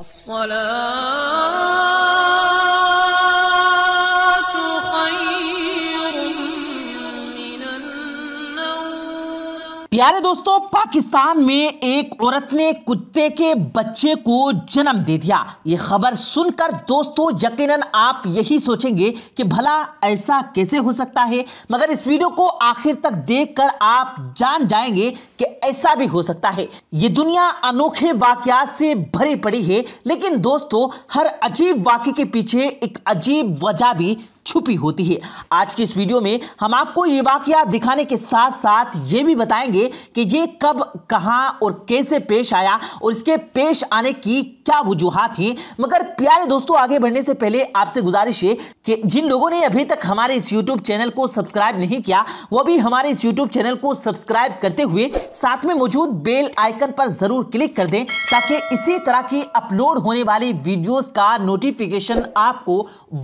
الصلاه प्यारे दोस्तों पाकिस्तान में एक औरत ने कुत्ते के बच्चे को जन्म दे दिया ये खबर सुनकर दोस्तों यकीनन आप यही सोचेंगे कि भला ऐसा कैसे हो सकता है मगर इस वीडियो को आखिर तक देखकर आप जान जाएंगे कि ऐसा भी हो सकता है ये दुनिया अनोखे वाकया से भरी पड़ी है लेकिन दोस्तों हर अजीब वाक्य के पीछे एक अजीब वजह भी छुपी होती है आज की इस वीडियो में हम आपको ये वाकया दिखाने के साथ साथ ये भी बताएंगे कि ये कब कहाँ और कैसे पेश आया और इसके पेश आने की क्या वजूहत हैं मगर प्यारे दोस्तों आगे बढ़ने से पहले आपसे गुजारिश है कि जिन लोगों ने अभी तक हमारे इस यूट्यूब चैनल को सब्सक्राइब नहीं किया वो भी हमारे इस यूट्यूब चैनल को सब्सक्राइब करते हुए साथ में मौजूद बेल आइकन पर जरूर क्लिक कर दें ताकि इसी तरह की अपलोड होने वाली वीडियोज का नोटिफिकेशन आपको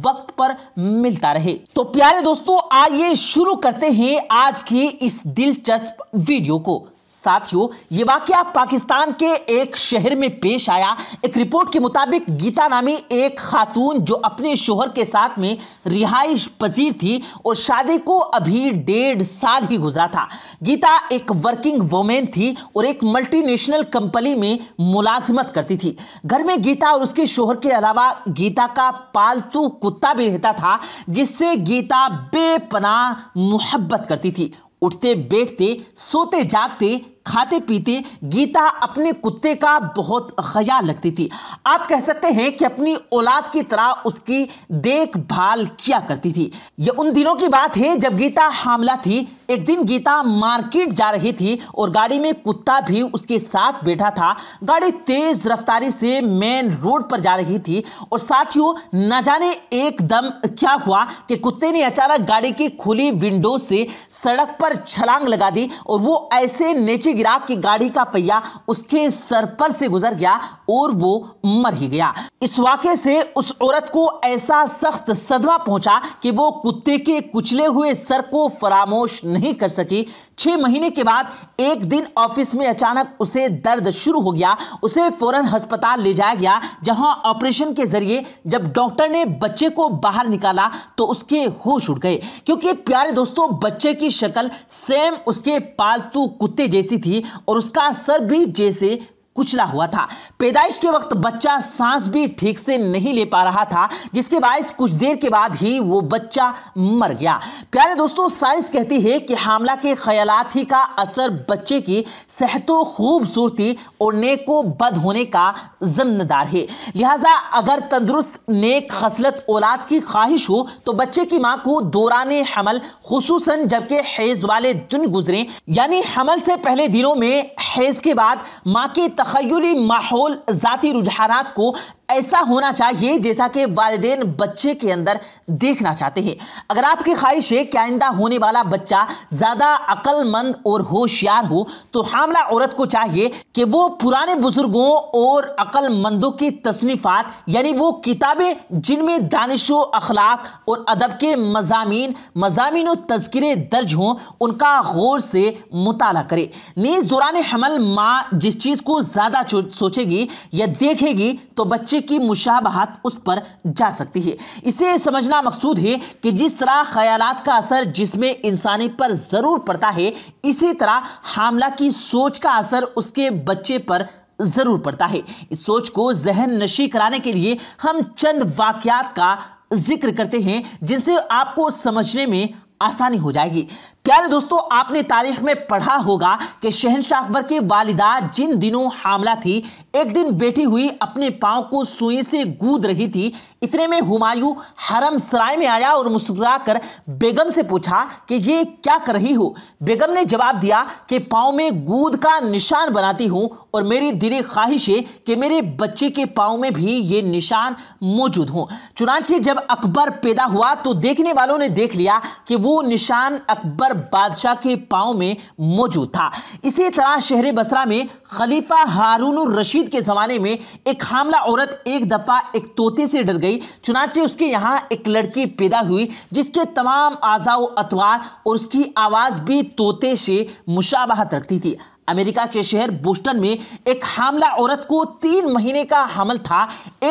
वक्त पर मिल मिलता रहे तो प्यारे दोस्तों आइए शुरू करते हैं आज की इस दिलचस्प वीडियो को साथियों ये वाक्य पाकिस्तान के एक शहर में पेश आया एक रिपोर्ट के मुताबिक गीता नामी एक खातून जो अपने शोहर के साथ में रिहाइश पजीर थी और शादी को अभी डेढ़ साल ही गुजरा था गीता एक वर्किंग वोमेन थी और एक मल्टीनेशनल कंपनी में मुलाजिमत करती थी घर में गीता और उसके शोहर के अलावा गीता का पालतू कुत्ता भी रहता था जिससे गीता बेपना मोहब्बत करती थी उठते बैठते सोते जागते खाते पीते गीता अपने कुत्ते का बहुत ख्याल रखती थी आप कह सकते हैं कि अपनी औलाद की तरह उसकी देखभाल किया करती थी ये उन दिनों की बात है जब गीता हामला थी एक दिन गीता मार्केट जा रही थी और गाड़ी में कुत्ता भी उसके साथ बैठा था गाड़ी तेज रफ्तारी से मेन रोड पर जा रही थी और साथियों न जाने एकदम क्या हुआ कि कुत्ते ने अचानक गाड़ी की खुली विंडो से सड़क पर छलांग लगा दी और वो ऐसे नीचे गिरा कि गाड़ी का पहिया उसके सर पर से गुजर गया और वो मर ही गया इस वाक्य से उस औरत को ऐसा सख्त सदमा पहुंचा कि वो कुत्ते के कुचले हुए सर को फरामोश नहीं कर सकी छह महीने के बाद एक दिन ऑफिस में अचानक उसे दर्द शुरू हो गया उसे फौरन अस्पताल ले जाया गया जहां ऑपरेशन के जरिए जब डॉक्टर ने बच्चे को बाहर निकाला तो उसके होश उड़ गए क्योंकि प्यारे दोस्तों बच्चे की शक्ल सेम उसके पालतू कुत्ते जैसी थी और उसका असर भी जैसे कुचला हुआ था पैदाइश के वक्त बच्चा सांस भी ठीक से नहीं ले पा रहा था जिसके बायस कुछ देर के बाद ही वो बच्चा मर गया प्यारे दोस्तों साइंस कहती है कि हमला के ख्यालात ही का असर बच्चे की सेहत खूबसूरती और नेको बद होने का जिम्मेदार है लिहाजा अगर तंदुरुस्त नेक खसलत औलाद की ख्वाहिश हो तो बच्चे की माँ को दौरान हमल खूस जबकि हैज वाले दिन गुजरे यानी हमल से पहले दिनों में हैज के बाद माँ के तखयली माहौल ज़ाती रुझानात को ऐसा होना चाहिए जैसा कि वालदेन बच्चे के अंदर देखना चाहते हैं अगर आपकी ख्वाहिश है कि आइंदा होने वाला बच्चा ज़्यादा अक्लमंद और होशियार हो तो हामला औरत को चाहिए कि वो पुराने बुजुर्गों और अक्लमंदों की तसनीफ़ात यानी वो किताबें जिनमें दानिशो अखलाक और अदब के मजामी मजामी तस्करे दर्ज हों उनका गौर से मुताल करे नीज दौरान हमल माँ जिस चीज़ को ज़्यादा सोचेगी या देखेगी तो बच्चे की मुशाबहत उस पर जा सकती है इसे समझना मकसूद है कि जिस तरह ख्यालात का असर जिसमें इंसानी पर ज़रूर पड़ता है इसी तरह हामला की सोच का असर उसके बच्चे पर ज़रूर पड़ता है इस सोच को जहन नशी कराने के लिए हम चंद वाक्यात का जिक्र करते हैं जिनसे आपको समझने में आसानी हो जाएगी प्यारे दोस्तों आपने तारीख में पढ़ा होगा कि शहनशाह अकबर की वालिदा जिन दिनों हामला थी एक दिन बैठी हुई अपने पाँव को सुई से गूद रही थी इतने में हुमायूं हरम सराय में आया और मुस्कुराकर बेगम से पूछा कि ये क्या कर रही हो बेगम ने जवाब दिया कि पाँव में गूद का निशान बनाती हूँ और मेरी दिली ख्वाहिश है कि मेरे बच्चे के पाँव में भी ये निशान मौजूद हों चुनाचे जब अकबर पैदा हुआ तो देखने वालों ने देख लिया कि वो निशान अकबर पर बादशाह के पाँव में मौजूद था इसी तरह शहर बसरा में खलीफा हारून रशीद के ज़माने में एक हामला औरत एक दफ़ा एक तोते से डर गई चुनाचे उसके यहाँ एक लड़की पैदा हुई जिसके तमाम आजाओ अतवार और उसकी आवाज़ भी तोते से मुशाबहत रखती थी अमेरिका के शहर बोस्टन में एक हमला औरत को तीन महीने का हमल था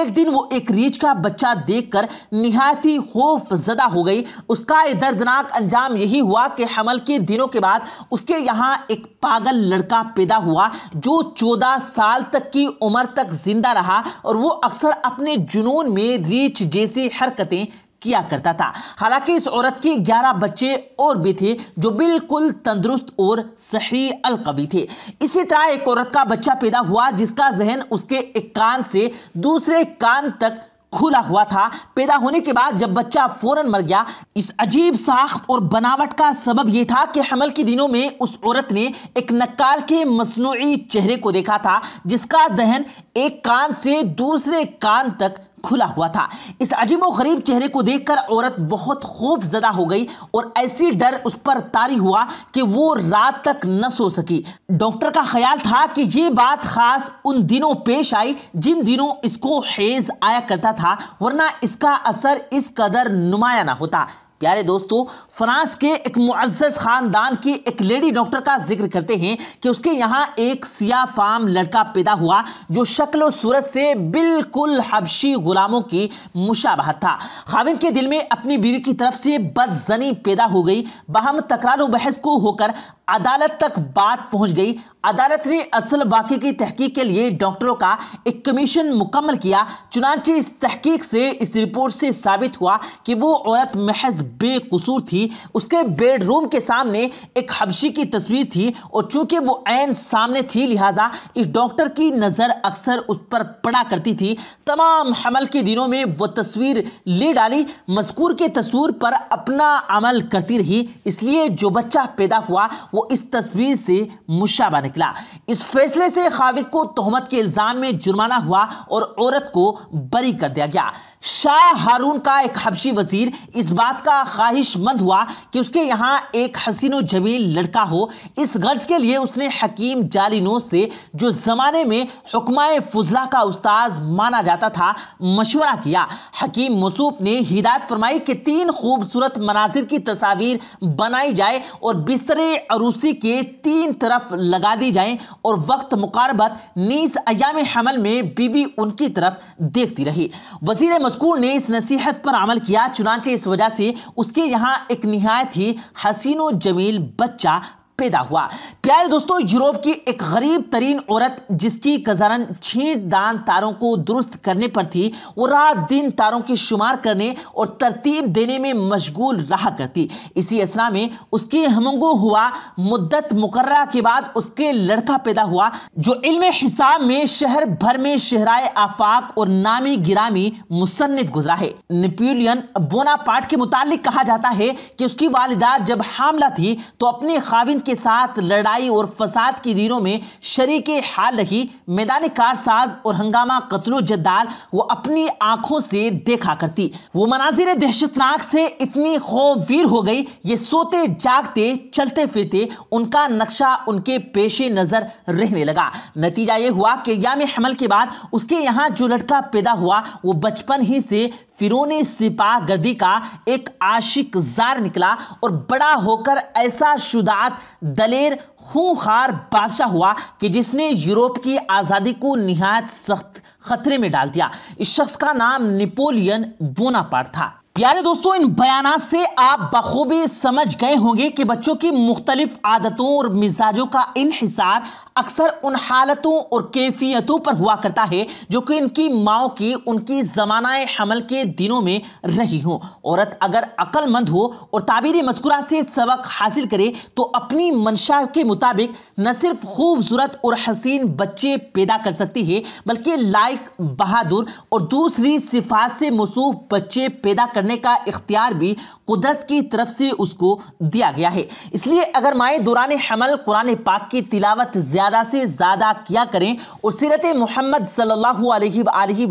एक दिन वो एक रीच का बच्चा देखकर निहायत ही खौफ ज़दा हो गई उसका ये दर्दनाक अंजाम यही हुआ कि हमल के दिनों के बाद उसके यहाँ एक पागल लड़का पैदा हुआ जो चौदह साल तक की उम्र तक जिंदा रहा और वो अक्सर अपने जुनून में रीच जैसी हरकतें किया करता था हालांकि इस औरत के 11 बच्चे और भी थे जो बिल्कुल तंदुरुस्त और सही अलकवी थे इसी तरह एक औरत का बच्चा पैदा हुआ जिसका जहन उसके एक कान से दूसरे कान तक खुला हुआ था पैदा होने के बाद जब बच्चा फौरन मर गया इस अजीब साख्त और बनावट का सबब यह था कि हमल के दिनों में उस औरत ने एक नक्काल के मसनू चेहरे को देखा था जिसका दहन एक कान से दूसरे कान तक खुला हुआ था इस अजीबो गरीब चेहरे को देखकर औरत बहुत जदा हो गई और ऐसी डर उस पर तारी हुआ कि वो रात तक न सो सकी डॉक्टर का ख्याल था कि ये बात खास उन दिनों पेश आई जिन दिनों इसको हेज आया करता था वरना इसका असर इस कदर नुमाया ना होता प्यारे दोस्तों फ्रांस के एक मुआज़ ख़ानदान की एक लेडी डॉक्टर का जिक्र करते हैं कि उसके यहाँ एक सिया फाम लड़का पैदा हुआ जो शक्ल सूरत से बिल्कुल हबशी गुलामों की मुशाबहत था खाविंद के दिल में अपनी बीवी की तरफ से बदजनी पैदा हो गई बहम तकरार बहस को होकर अदालत तक बात पहुंच गई अदालत ने असल वाक़े की तहकीक के लिए डॉक्टरों का एक कमीशन मुकम्मल किया चुनाचे इस तहकीक से इस रिपोर्ट से साबित हुआ कि वो औरत महज बेकसूर थी उसके बेडरूम के सामने एक हबशी की तस्वीर थी और चूंकि वो ऐन सामने थी लिहाजा इस डॉक्टर की नज़र अक्सर उस पर पड़ा करती थी तमाम हमल के दिनों में वह तस्वीर ले डाली मजकूर के तस्वूर पर अपना अमल करती रही इसलिए जो बच्चा पैदा हुआ वो इस तस्वीर से मुशाबा निकला इस फैसले से खाविद को तोहमत के इल्ज़ाम में जुर्माना हुआ और औरत को बरी कर दिया गया शाह हारून का एक हबशी वजीर इस बात का ख्वाहिशमंद हुआ कि उसके यहाँ एक हसीनो जमील लड़का हो इस गर्ज के लिए उसने हकीम जालिनो से जो ज़माने में हुक्माए फजला का उस्ताद माना जाता था मशवरा किया हकीम मसूफ ने हिदायत फरमाई कि तीन खूबसूरत मनाजिर की तस्वीर बनाई जाए और बिस्तर अरूसी के तीन तरफ लगा दी जाए और वक्त मुकारबत नीस अयाम हमल में बीबी उनकी तरफ देखती रही वजीर मजकूर ने इस नसीहत पर अमल किया चुनाचे इस वजह से उसके यहाँ एक नहायत ही हसीनो जमील बच्चा पैदा हुआ प्यारे दोस्तों यूरोप की एक गरीब तरीन औरत जिसकी कजारन छीट दान तारों को दुरुस्त करने पर थी वो रात दिन तारों की शुमार करने और तरतीब देने में मशगूल रहा करती इसी असरा में उसकी हमंगो हुआ मुद्दत मुकर के बाद उसके लड़का पैदा हुआ जो इल्म हिसाब में शहर भर में शहराए आफाक और नामी गिरामी मुसनफ गुजरा है नेपोलियन बोनापार्ट के मुतालिक कहा जाता है कि उसकी वालदा जब हामला थी तो अपने खाविन के साथ लड़ाई और फसाद की दिनों में शरीक हाल रही मैदान कारसाज और हंगामा कतलो जद्दाल वो अपनी आंखों से देखा करती वो मनाजिर दहशतनाक से इतनी खौफवीर हो गई ये सोते जागते चलते फिरते उनका नक्शा उनके पेशे नज़र रहने लगा नतीजा ये हुआ कि याम हमल के बाद उसके यहाँ जो लड़का पैदा हुआ वो बचपन ही से फिरोने सिपाह गर्दी का एक आशिक जार निकला और बड़ा होकर ऐसा शुदात दलेर खूंखार बादशाह हुआ कि जिसने यूरोप की आज़ादी को निहायत सख्त खतरे में डाल दिया इस शख्स का नाम नेपोलियन बोनापार्ट था प्यारे दोस्तों इन बयान से आप बखूबी समझ गए होंगे कि बच्चों की मुख्तलिफ आदतों और मिजाजों का इनहिसार अक्सर उन हालतों और कैफियतों पर हुआ करता है जो कि इनकी माओ की उनकी ज़माना हमल के दिनों में रही हो औरत अगर अक्लमंद हो और ताबीर मस्कुरा से सबक हासिल करे तो अपनी मंशा के मुताबिक न सिर्फ खूबसूरत और हसीन बच्चे पैदा कर सकती है बल्कि लाइक बहादुर और दूसरी सिफात से मसूफ बच्चे पैदा कर करने का इख्तियार भी कुदरत की तरफ से उसको दिया गया है इसलिए अगर माए दौरान हमल कुरान पाक की तिलावत ज़्यादा से ज़्यादा किया करें और सीरत मोहम्मद सल्ला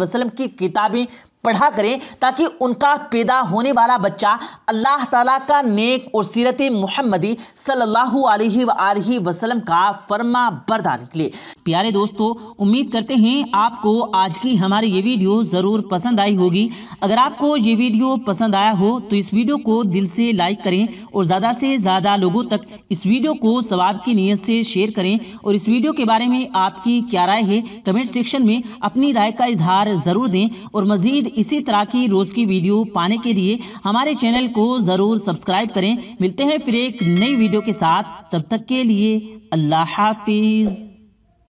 वसलम की किताबें पढ़ा करें ताकि उनका पैदा होने वाला बच्चा अल्लाह ताला का नेक और सीरत मोहम्मदी सल्लल्लाहु अलैहि वसल्लम का फर्मा बरदार निकले प्यारे दोस्तों उम्मीद करते हैं आपको आज की हमारी ये वीडियो ज़रूर पसंद आई होगी अगर आपको ये वीडियो पसंद आया हो तो इस वीडियो को दिल से लाइक करें और ज़्यादा से ज़्यादा लोगों तक इस वीडियो को सवाब की नीयत से शेयर करें और इस वीडियो के बारे में आपकी क्या राय है कमेंट सेक्शन में अपनी राय का इजहार ज़रूर दें और मज़ीद इसी तरह की रोज़ की वीडियो पाने के लिए हमारे चैनल को ज़रूर सब्सक्राइब करें मिलते हैं फिर एक नई वीडियो के साथ तब तक के लिए अल्लाह हाफिज़